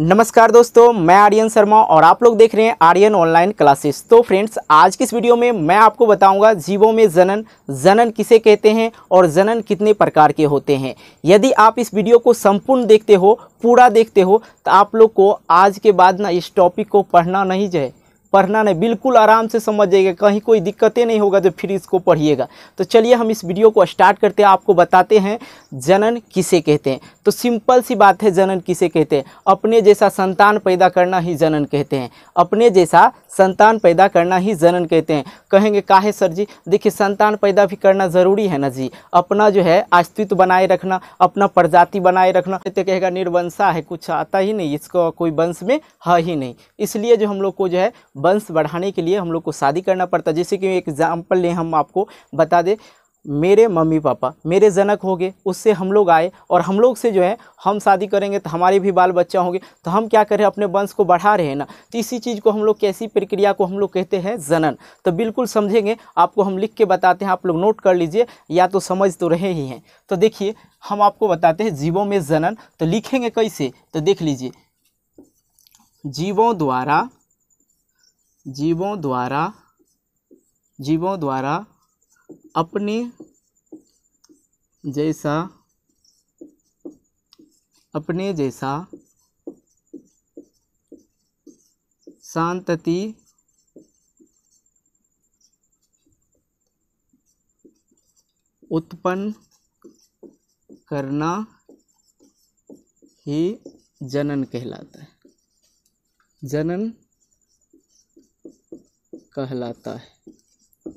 नमस्कार दोस्तों मैं आर्यन शर्मा और आप लोग देख रहे हैं आर्यन ऑनलाइन क्लासेस तो फ्रेंड्स आज की इस वीडियो में मैं आपको बताऊंगा जीवों में जनन जनन किसे कहते हैं और जनन कितने प्रकार के होते हैं यदि आप इस वीडियो को संपूर्ण देखते हो पूरा देखते हो तो आप लोग को आज के बाद ना इस टॉपिक को पढ़ना नहीं जाए पढ़ना नहीं बिल्कुल आराम से समझ जाएगा कहीं कोई दिक्कतें नहीं होगा तो फिर इसको पढ़िएगा तो चलिए हम इस वीडियो को स्टार्ट करते हैं आपको बताते हैं जनन किसे कहते हैं तो सिंपल सी बात है जनन किसे कहते हैं अपने जैसा संतान पैदा करना ही जनन कहते हैं अपने जैसा संतान पैदा करना ही जनन कहते हैं कहेंगे काहे सर जी देखिए संतान पैदा भी करना ज़रूरी है ना जी अपना जो है अस्तित्व बनाए रखना अपना प्रजाति बनाए रखना तो कहेगा निर्वंशा है कुछ आता ही नहीं इसका कोई वंश में है ही नहीं इसलिए जो हम लोग को जो है वंश बढ़ाने के लिए हम लोग को शादी करना पड़ता है जैसे कि एग्ज़ाम्पल लें हम आपको बता दें मेरे मम्मी पापा मेरे जनक हो गए उससे हम लोग आए और हम लोग से जो है हम शादी करेंगे तो हमारे भी बाल बच्चा होंगे तो हम क्या करें अपने वंश को बढ़ा रहे हैं ना तो इसी चीज़ को हम लोग कैसी प्रक्रिया को हम लोग कहते हैं जनन तो बिल्कुल समझेंगे आपको हम लिख के बताते हैं आप लोग नोट कर लीजिए या तो समझ तो रहे ही हैं तो देखिए हम आपको बताते हैं जीवों में जनन तो लिखेंगे कैसे तो देख लीजिए जीवों द्वारा जीवों द्वारा जीवों द्वारा अपने जैसा अपने जैसा शांतति उत्पन्न करना ही जनन कहलाता है जनन कहलाता है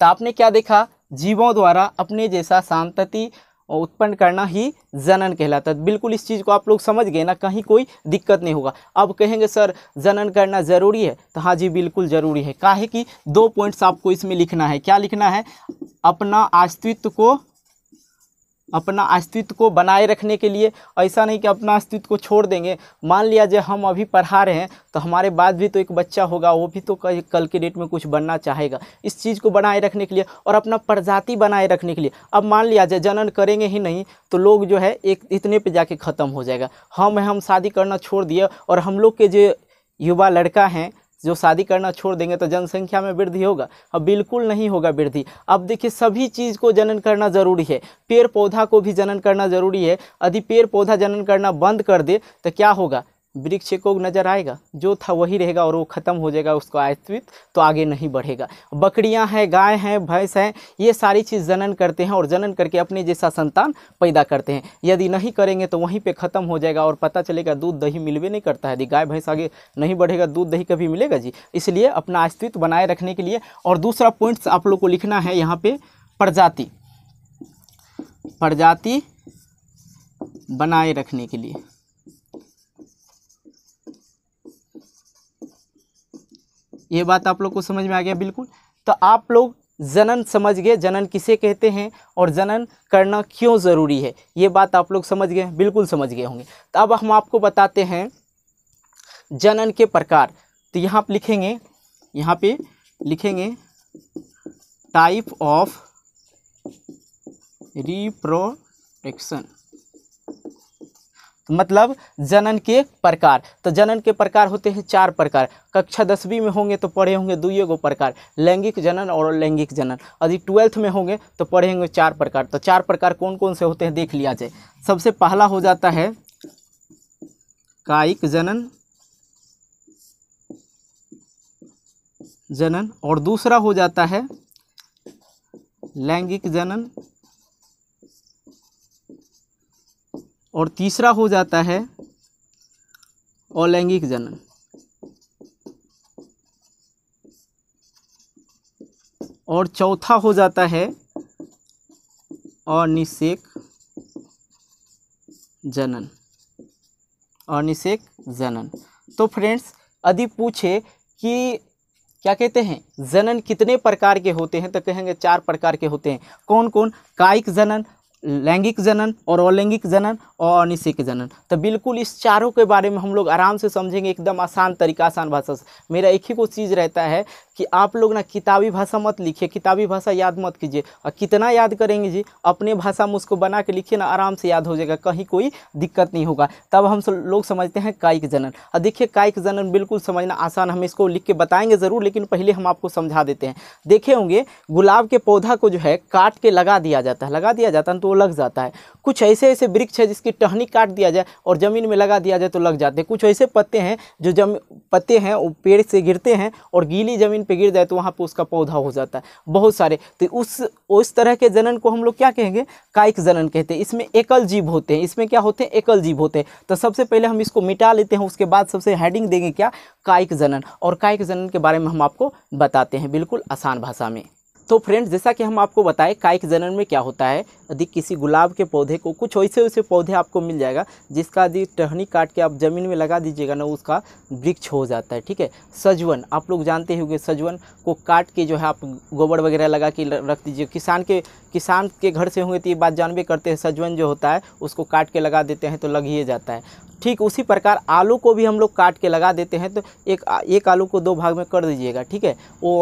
तो आपने क्या देखा जीवों द्वारा अपने जैसा शांतति उत्पन्न करना ही जनन कहलाता है तो बिल्कुल इस चीज़ को आप लोग समझ गए ना कहीं कोई दिक्कत नहीं होगा अब कहेंगे सर जनन करना ज़रूरी है तो हाँ जी बिल्कुल ज़रूरी है काहे कि दो पॉइंट्स आपको इसमें लिखना है क्या लिखना है अपना अस्तित्व को अपना अस्तित्व को बनाए रखने के लिए ऐसा नहीं कि अपना अस्तित्व को छोड़ देंगे मान लिया जब हम अभी पढ़ा रहे हैं तो हमारे बाद भी तो एक बच्चा होगा वो भी तो कल के डेट में कुछ बनना चाहेगा इस चीज़ को बनाए रखने के लिए और अपना प्रजाति बनाए रखने के लिए अब मान लिया जाए जनन करेंगे ही नहीं तो लोग जो है एक इतने पर जाके ख़त्म हो जाएगा हम हम शादी करना छोड़ दिए और हम लोग के जो युवा लड़का हैं जो शादी करना छोड़ देंगे तो जनसंख्या में वृद्धि होगा अब बिल्कुल नहीं होगा वृद्धि अब देखिए सभी चीज़ को जनन करना ज़रूरी है पेड़ पौधा को भी जनन करना ज़रूरी है यदि पेड़ पौधा जनन करना बंद कर दे तो क्या होगा वृक्ष को नज़र आएगा जो था वही रहेगा और वो ख़त्म हो जाएगा उसको आयत्वित तो आगे नहीं बढ़ेगा बकरियां हैं गाय हैं भैंस हैं ये सारी चीज़ जनन करते हैं और जनन करके अपने जैसा संतान पैदा करते हैं यदि नहीं करेंगे तो वहीं पर ख़त्म हो जाएगा और पता चलेगा दूध दही मिलवे नहीं करता है यदि गाय भैंस आगे नहीं बढ़ेगा दूध दही कभी मिलेगा जी इसलिए अपना अस्तित्व बनाए रखने के लिए और दूसरा पॉइंट्स आप लोग को लिखना है यहाँ पर प्रजाति प्रजाति बनाए रखने के लिए ये बात आप लोग को समझ में आ गया बिल्कुल तो आप लोग जनन समझ गए जनन किसे कहते हैं और जनन करना क्यों ज़रूरी है ये बात आप लोग समझ गए बिल्कुल समझ गए होंगे तो अब हम आपको बताते हैं जनन के प्रकार तो यहाँ पर लिखेंगे यहाँ पे लिखेंगे टाइप ऑफ रिप्रोडक्शन मतलब जनन के प्रकार तो जनन के प्रकार होते हैं चार प्रकार कक्षा दसवीं में होंगे तो पढ़े होंगे दुए गो प्रकार लैंगिक जनन और लैंगिक जनन यदि ट्वेल्थ में होंगे तो पढ़े होंगे चार प्रकार तो चार प्रकार कौन कौन से होते हैं देख लिया जाए सबसे पहला हो जाता है कायिक जनन जनन और दूसरा हो जाता है लैंगिक जनन और तीसरा हो जाता है अलैंगिक जनन और चौथा हो जाता है अनिषेक जनन अनिषेक जनन तो फ्रेंड्स यदि पूछे कि क्या कहते हैं जनन कितने प्रकार के होते हैं तो कहेंगे चार प्रकार के होते हैं कौन कौन कायिक जनन लैंगिक जनन और अलैंगिक जनन और अनिश्चित जनन तो बिल्कुल इस चारों के बारे में हम लोग आराम से समझेंगे एकदम आसान तरीका आसान भाषा से मेरा एक ही को चीज़ रहता है कि आप लोग ना किताबी भाषा मत लिखिए किताबी भाषा याद मत कीजिए और कितना याद करेंगे जी अपने भाषा में उसको बना के लिखिए ना आराम से याद हो जाएगा कहीं कोई दिक्कत नहीं होगा तब हम लोग समझते हैं कायिक जनन और देखिए कायिक जनन बिल्कुल समझना आसान हम इसको लिख के बताएंगे ज़रूर लेकिन पहले हम आपको समझा देते हैं देखे होंगे गुलाब के पौधा को जो है काट के लगा दिया जाता है लगा दिया जाता है तो तो लग जाता है कुछ ऐसे ऐसे वृक्ष है जिसकी टहनी काट दिया जाए और ज़मीन में लगा दिया जाए तो लग जाते हैं कुछ ऐसे पत्ते हैं जो जम पत्ते हैं वो पेड़ से गिरते हैं और गीली ज़मीन पर गिर जाए तो वहाँ पर उसका पौधा हो जाता है बहुत सारे तो उस उस तरह के जनन को हम लोग क्या कहेंगे कायिक जनन कहते हैं इसमें एकल जीव होते हैं इसमें क्या होते हैं एकल जीव होते हैं तो सबसे पहले हम इसको मिटा लेते हैं उसके बाद सबसे हेडिंग देंगे क्या कायिक जनन और कायिक जनन के बारे में हम आपको बताते हैं बिल्कुल आसान भाषा में तो फ्रेंड्स जैसा कि हम आपको बताएं कायिक जनन में क्या होता है यदि किसी गुलाब के पौधे को कुछ ऐसे वैसे पौधे आपको मिल जाएगा जिसका यदि टहनी काट के आप ज़मीन में लगा दीजिएगा ना उसका वृक्ष हो जाता है ठीक है सजवन आप लोग जानते होंगे सजवन को काट के जो है आप गोबर वगैरह लगा के रख दीजिए किसान के किसान के घर से होंगे तो ये बात जानबे करते हैं सजवन जो होता है उसको काट के लगा देते हैं तो लग ही जाता है ठीक उसी प्रकार आलू को भी हम लोग काट के लगा देते हैं तो एक एक आलू को दो भाग में कर दीजिएगा ठीक है वो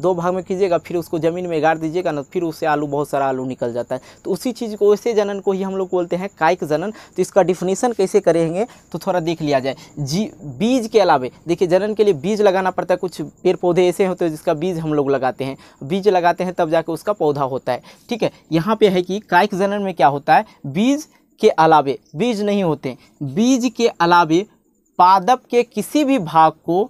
दो भाग में कीजिएगा फिर उसको ज़मीन में गाड़ दीजिएगा ना फिर उससे आलू बहुत सारा आलू निकल जाता है तो उसी चीज़ को वैसे जनन को ही हम लोग बोलते हैं कायक जनन तो इसका डिफिनेशन कैसे करेंगे तो थोड़ा देख लिया जाए जी बीज के अलावे देखिए जनन के लिए बीज लगाना पड़ता है कुछ पेड़ पौधे ऐसे होते हैं जिसका बीज हम लोग लगाते हैं बीज लगाते हैं तब जाके उसका पौधा होता है ठीक है यहाँ पर है कि कायक जनन में क्या होता है बीज के अलावे बीज नहीं होते बीज के अलावे पादप के किसी भी भाग को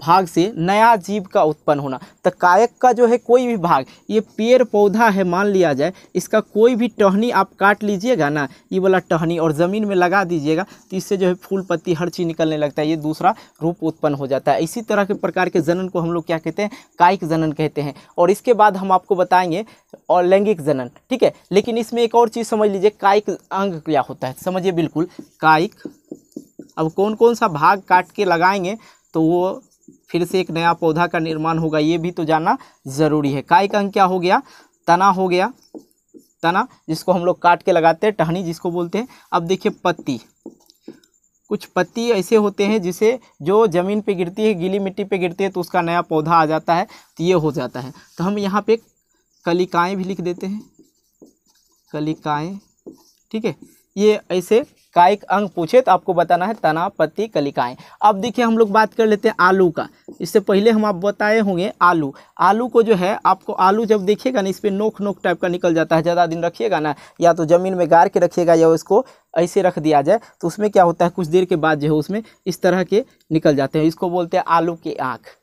भाग से नया जीव का उत्पन्न होना तो कायक का जो है कोई भी भाग ये पेड़ पौधा है मान लिया जाए इसका कोई भी टहनी आप काट लीजिएगा ना ये वाला टहनी और ज़मीन में लगा दीजिएगा तो इससे जो है फूल पत्ती हर चीज़ निकलने लगता है ये दूसरा रूप उत्पन्न हो जाता है इसी तरह के प्रकार के जनन को हम लोग क्या कहते हैं कायिक जनन कहते हैं और इसके बाद हम आपको बताएंगे और लैंगिक जनन ठीक है लेकिन इसमें एक और चीज़ समझ लीजिए कायिक अंग क्या होता है समझिए बिल्कुल कायिक अब कौन कौन सा भाग काट के लगाएंगे तो वो फिर से एक नया पौधा का निर्माण होगा ये भी तो जानना ज़रूरी है काय का क्या हो गया तना हो गया तना जिसको हम लोग काट के लगाते हैं टहनी जिसको बोलते हैं अब देखिए पत्ती कुछ पत्ती ऐसे होते हैं जिसे जो ज़मीन पे गिरती है गीली मिट्टी पे गिरती है तो उसका नया पौधा आ जाता है तो ये हो जाता है तो हम यहाँ पे कलिकाएँ भी लिख देते हैं कलिकाएँ ठीक है ये ऐसे कायिक अंग पूछे तो आपको बताना है तना पत्ती कलिकाएँ अब देखिए हम लोग बात कर लेते हैं आलू का इससे पहले हम आप बताए होंगे आलू आलू को जो है आपको आलू जब देखिएगा ना इस पर नोक नोक टाइप का निकल जाता है ज़्यादा दिन रखिएगा ना या तो ज़मीन में गाड़ के रखिएगा या उसको ऐसे रख दिया जाए तो उसमें क्या होता है कुछ देर के बाद जो है उसमें इस तरह के निकल जाते हैं इसको बोलते हैं आलू की आँख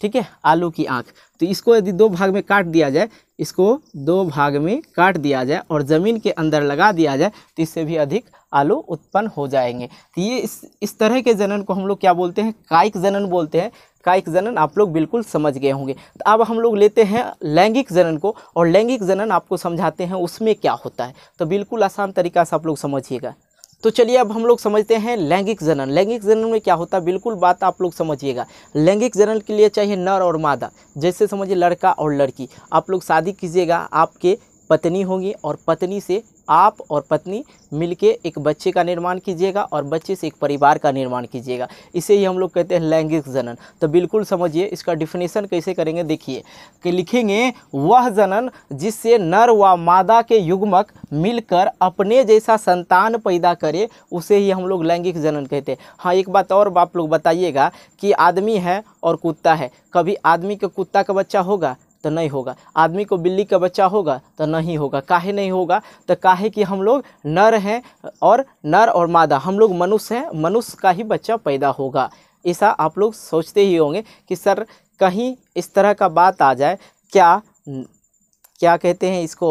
ठीक है आलू की आँख तो इसको यदि दो भाग में काट दिया जाए इसको दो भाग में काट दिया जाए और ज़मीन के अंदर लगा दिया जाए तो इससे भी अधिक आलू उत्पन्न हो जाएंगे तो ये इस इस तरह के जनन को हम लोग क्या बोलते हैं कायिक जनन बोलते हैं कायिक जनन आप लोग बिल्कुल समझ गए होंगे तो अब हम लोग लेते हैं लैंगिक जनन को और लैंगिक जनन आपको समझाते हैं उसमें क्या होता है तो बिल्कुल आसान तरीका से आप लोग समझिएगा तो चलिए अब हम लोग समझते हैं लैंगिक जनन लैंगिक जनन में क्या होता है बिल्कुल बात आप लोग समझिएगा लैंगिक जनन के लिए चाहिए नर और मादा जैसे समझिए लड़का और लड़की आप लोग शादी कीजिएगा आपके पत्नी होगी और पत्नी से आप और पत्नी मिलके एक बच्चे का निर्माण कीजिएगा और बच्चे से एक परिवार का निर्माण कीजिएगा इसे ही हम लोग कहते हैं लैंगिक जनन तो बिल्कुल समझिए इसका डिफिनेशन कैसे करेंगे देखिए कि लिखेंगे वह जनन जिससे नर व मादा के युग्मक मिलकर अपने जैसा संतान पैदा करे उसे ही हम लोग लैंगिक जनन कहते हैं हाँ एक बात और आप लोग बताइएगा कि आदमी है और कुत्ता है कभी आदमी के कुत्ता का बच्चा होगा तो नहीं होगा आदमी को बिल्ली का बच्चा होगा तो नहीं होगा काहे नहीं होगा तो काहे कि हम लोग नर हैं और नर और मादा हम लोग मनुष्य हैं मनुष्य का ही बच्चा पैदा होगा ऐसा आप लोग सोचते ही होंगे कि सर कहीं इस तरह का बात आ जाए क्या क्या कहते हैं इसको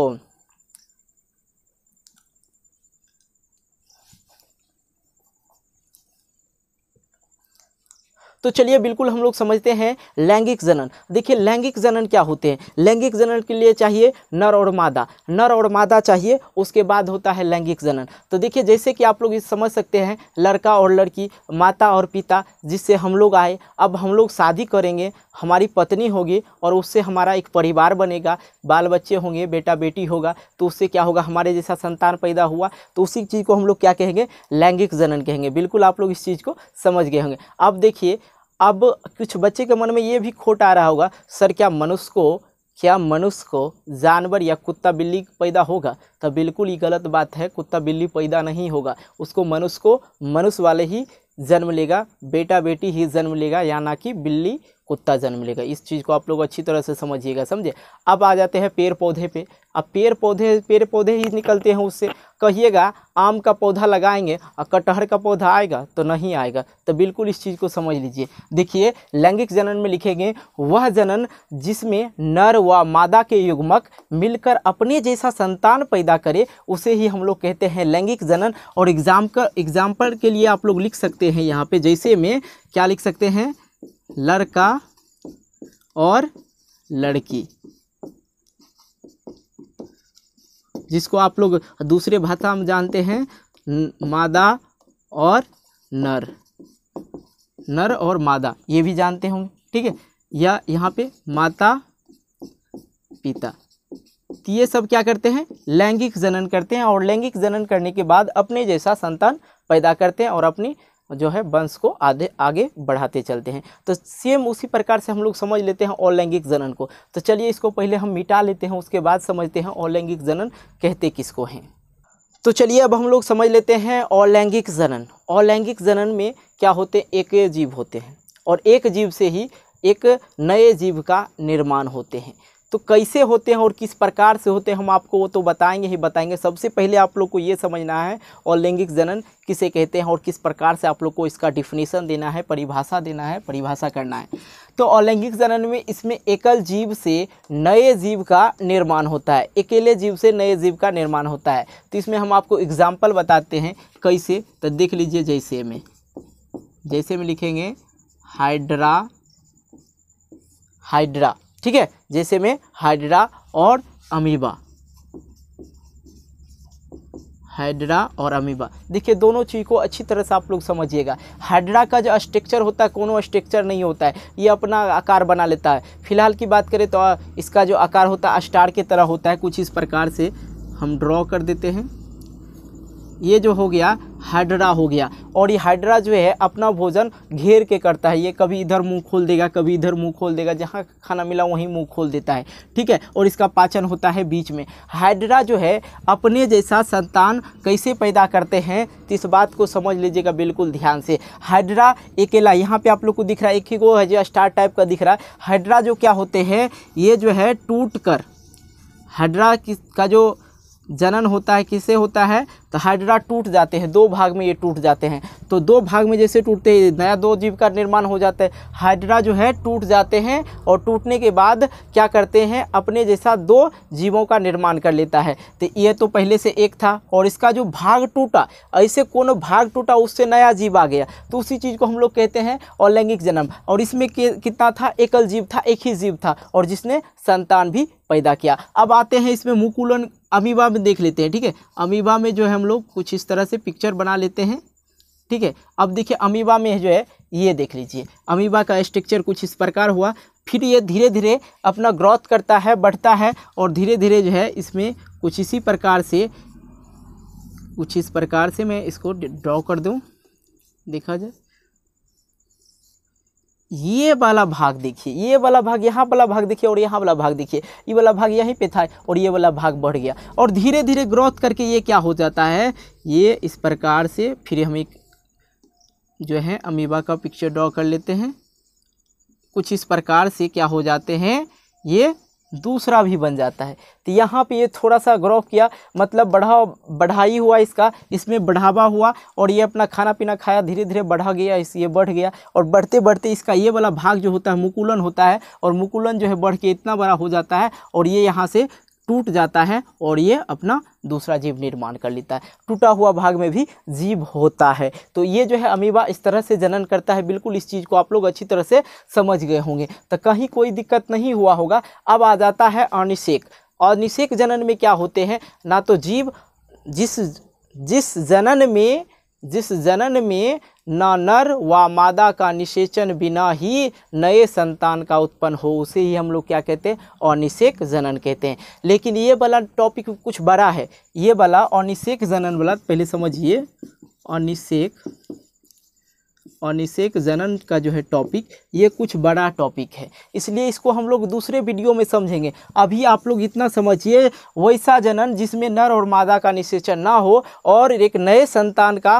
तो चलिए बिल्कुल हम लोग समझते हैं लैंगिक जनन देखिए लैंगिक जनन क्या होते हैं लैंगिक जनन के लिए चाहिए नर और मादा नर और मादा चाहिए उसके बाद होता है लैंगिक जनन तो देखिए जैसे कि आप लोग समझ सकते हैं लड़का और लड़की माता और पिता जिससे हम लोग आए अब हम लोग शादी करेंगे हमारी पत्नी होगी और उससे हमारा एक परिवार बनेगा बाल बच्चे होंगे बेटा बेटी होगा तो उससे क्या होगा हमारे जैसा संतान पैदा हुआ तो उसी चीज़ को हम लोग क्या कहेंगे लैंगिक जनन कहेंगे बिल्कुल आप लोग इस चीज़ को समझ गए होंगे अब देखिए अब कुछ बच्चे के मन में ये भी खोट आ रहा होगा सर क्या मनुष्य को क्या मनुष्य को जानवर या कुत्ता बिल्ली पैदा होगा तो बिल्कुल ही गलत बात है कुत्ता बिल्ली पैदा नहीं होगा उसको मनुष्य को मनुष्य वाले ही जन्म लेगा बेटा बेटी ही जन्म लेगा या ना कि बिल्ली कुत्ता जन्म लेगा इस चीज़ को आप लोग अच्छी तरह से समझिएगा समझे अब आ जाते हैं पेड़ पौधे पे अब पेड़ पौधे पेड़ पौधे ही निकलते हैं उससे कहिएगा आम का पौधा लगाएंगे और कटहर का पौधा आएगा तो नहीं आएगा तो बिल्कुल इस चीज़ को समझ लीजिए देखिए लैंगिक जनन में लिखेंगे वह जनन जिसमें नर व मादा के युग्मक मिलकर अपने जैसा संतान पैदा करे उसे ही हम लोग कहते हैं लैंगिक जनन और एग्जाम का एग्जाम्पल के लिए आप लोग लिख सकते हैं यहाँ पर जैसे में क्या लिख सकते हैं लड़का और लड़की जिसको आप लोग दूसरे भाषा में जानते हैं मादा और नर नर और मादा ये भी जानते होंगे ठीक है या यहाँ पे माता पिता तो ये सब क्या करते हैं लैंगिक जनन करते हैं और लैंगिक जनन करने के बाद अपने जैसा संतान पैदा करते हैं और अपनी जो है वंश को आधे आगे बढ़ाते चलते हैं तो सेम उसी प्रकार से हम लोग समझ लेते हैं अलैंगिक जनन को तो चलिए इसको पहले हम मिटा लेते हैं उसके बाद समझते हैं अलैंगिक जनन कहते किसको हैं तो चलिए अब हम लोग समझ लेते हैं अलैंगिक जनन अलैंगिक जनन में क्या होते हैं एक जीव होते हैं और एक जीव से ही एक नए जीव का निर्माण होते हैं तो कैसे होते हैं और किस प्रकार से होते हैं हम आपको वो तो बताएंगे ही बताएंगे सबसे पहले आप लोग को ये समझना है और लैंगिक जनन किसे कहते हैं और किस प्रकार से आप लोग को इसका डिफिनेशन देना है परिभाषा देना है परिभाषा करना है तो अलैंगिक जनन में इसमें एकल जीव से नए जीव का निर्माण होता है अकेले जीव से नए जीव का निर्माण होता है तो इसमें हम आपको एग्जाम्पल बताते हैं कैसे तो देख लीजिए जैसे में जैसे में लिखेंगे हाइड्रा हाइड्रा ठीक है जैसे में हाइड्रा और अमीबा हाइड्रा और अमीबा देखिए दोनों चीज़ को अच्छी तरह से आप लोग समझिएगा हाइड्रा का जो स्ट्रक्चर होता है कोनो स्ट्रक्चर नहीं होता है ये अपना आकार बना लेता है फिलहाल की बात करें तो इसका जो आकार होता है स्टार की तरह होता है कुछ इस प्रकार से हम ड्रॉ कर देते हैं ये जो हो गया हाइड्रा हो गया और ये हाइड्रा जो है अपना भोजन घेर के करता है ये कभी इधर मुंह खोल देगा कभी इधर मुंह खोल देगा जहाँ खाना मिला वहीं मुंह खोल देता है ठीक है और इसका पाचन होता है बीच में हाइड्रा जो है अपने जैसा संतान कैसे पैदा करते हैं तो इस बात को समझ लीजिएगा बिल्कुल ध्यान से हाइड्रा अकेला यहाँ पर आप लोग को दिख रहा है एक ही को है जो स्टार टाइप का दिख रहा है हाइड्रा जो क्या होते हैं ये जो है टूट कर हाइड्रा का जो जनन होता है किसे होता है तो हाइड्रा टूट जाते हैं दो भाग में ये टूट जाते हैं तो दो भाग में जैसे टूटते हैं नया दो जीव का निर्माण हो जाता है हाइड्रा जो है टूट जाते हैं और टूटने के बाद क्या करते हैं अपने जैसा दो जीवों का निर्माण कर लेता है तो यह तो पहले से एक था और इसका जो भाग टूटा ऐसे को भाग टूटा उससे नया जीव आ गया तो उसी चीज़ को हम लोग कहते हैं अलैंगिक जन्म और इसमें कितना था एकल जीव था एक ही जीव था और जिसने संतान भी पैदा किया अब आते हैं इसमें मुकुलन अमीबा में देख लेते हैं ठीक है अमीबा में जो है हम लोग कुछ इस तरह से पिक्चर बना लेते हैं ठीक है अब देखिए अमीबा में जो है ये देख लीजिए अमीबा का स्ट्रक्चर कुछ इस प्रकार हुआ फिर ये धीरे धीरे अपना ग्रोथ करता है बढ़ता है और धीरे धीरे जो है इसमें कुछ इसी प्रकार से कुछ इस प्रकार से मैं इसको ड्रॉ कर दूँ देखा जाए ये वाला भाग देखिए ये वाला भाग यहाँ वाला भाग देखिए और यहाँ वाला भाग देखिए ये वाला भाग यहीं पे था और ये वाला भाग बढ़ गया और धीरे धीरे ग्रोथ करके ये क्या हो जाता है ये इस प्रकार से फिर हम एक जो है अमीबा का पिक्चर ड्रॉ कर लेते हैं कुछ इस प्रकार से क्या हो जाते हैं ये दूसरा भी बन जाता है तो यहाँ पे ये थोड़ा सा ग्रो किया मतलब बढ़ा बढ़ाई हुआ इसका इसमें बढ़ावा हुआ और ये अपना खाना पीना खाया धीरे धीरे बढ़ा गया इस ये बढ़ गया और बढ़ते बढ़ते इसका ये वाला भाग जो होता है मुकुलन होता है और मुकुलन जो है बढ़ के इतना बड़ा हो जाता है और ये यहाँ से टूट जाता है और ये अपना दूसरा जीव निर्माण कर लेता है टूटा हुआ भाग में भी जीव होता है तो ये जो है अमीबा इस तरह से जनन करता है बिल्कुल इस चीज़ को आप लोग अच्छी तरह से समझ गए होंगे तो कहीं कोई दिक्कत नहीं हुआ होगा अब आ जाता है अनिषेक अनिषेक जनन में क्या होते हैं ना तो जीव जिस जिस जनन में जिस जनन में ना नर व मादा का निषेचन बिना ही नए संतान का उत्पन्न हो उसे ही हम लोग क्या कहते हैं अनिषेक जनन कहते हैं लेकिन ये वाला टॉपिक कुछ बड़ा है ये वाला अनिषेक जनन वाला पहले समझिए अनिषेक अनिशेक जनन का जो है टॉपिक ये कुछ बड़ा टॉपिक है इसलिए इसको हम लोग दूसरे वीडियो में समझेंगे अभी आप लोग इतना समझिए वैसा जनन जिसमें नर और मादा का निषेचन ना हो और एक नए संतान का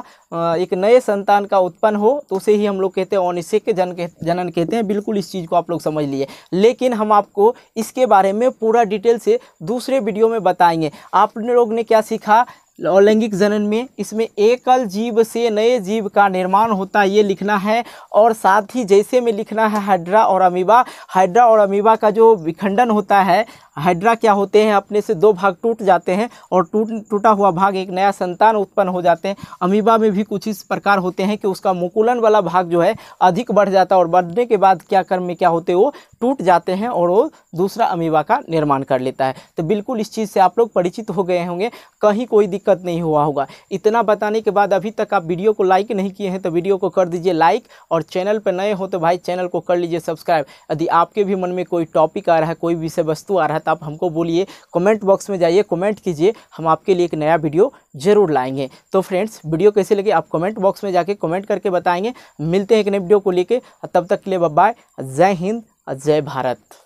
एक नए संतान का उत्पन्न हो तो उसे ही हम लोग कहते हैं अनिषेक जन के जनन कहते हैं बिल्कुल इस चीज़ को आप लोग समझ लिए लेकिन हम आपको इसके बारे में पूरा डिटेल से दूसरे वीडियो में बताएंगे आप लोग ने क्या सीखा लैंगिक जनन में इसमें एकल जीव से नए जीव का निर्माण होता है ये लिखना है और साथ ही जैसे में लिखना है हाइड्रा और अमीबा हाइड्रा और अमीबा का जो विखंडन होता है हाइड्रा क्या होते हैं अपने से दो भाग टूट जाते हैं और टूट टूटा हुआ भाग एक नया संतान उत्पन्न हो जाते हैं अमीबा में भी कुछ इस प्रकार होते हैं कि उसका मुकुलन वाला भाग जो है अधिक बढ़ जाता है और बढ़ने के बाद क्या कर्म में क्या होते हैं वो टूट जाते हैं और वो दूसरा अमीबा का निर्माण कर लेता है तो बिल्कुल इस चीज़ से आप लोग परिचित हो गए होंगे कहीं कोई दिक्कत दिक्कत नहीं हुआ होगा इतना बताने के बाद अभी तक आप वीडियो को लाइक नहीं किए हैं तो वीडियो को कर दीजिए लाइक और चैनल पर नए हो तो भाई चैनल को कर लीजिए सब्सक्राइब यदि आपके भी मन में कोई टॉपिक आ रहा है कोई विषय वस्तु आ रहा है तो आप हमको बोलिए कॉमेंट बॉक्स में जाइए कॉमेंट कीजिए हम आपके लिए एक नया वीडियो जरूर लाएंगे तो फ्रेंड्स वीडियो कैसे लगे आप कॉमेंट बॉक्स में जाके कॉमेंट करके बताएंगे मिलते हैं एक नए वीडियो को लेकर तब तक के लिए बाय जय हिंद जय भारत